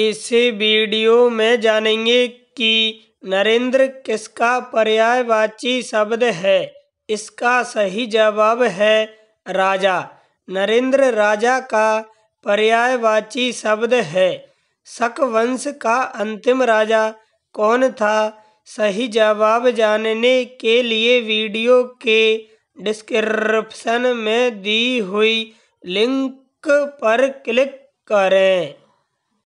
इस वीडियो में जानेंगे कि नरेंद्र किसका पर्यायवाची शब्द है इसका सही जवाब है राजा नरेंद्र राजा का पर्यायवाची शब्द है शकवंश का अंतिम राजा कौन था सही जवाब जानने के लिए वीडियो के डिस्क्रिप्शन में दी हुई लिंक पर क्लिक करें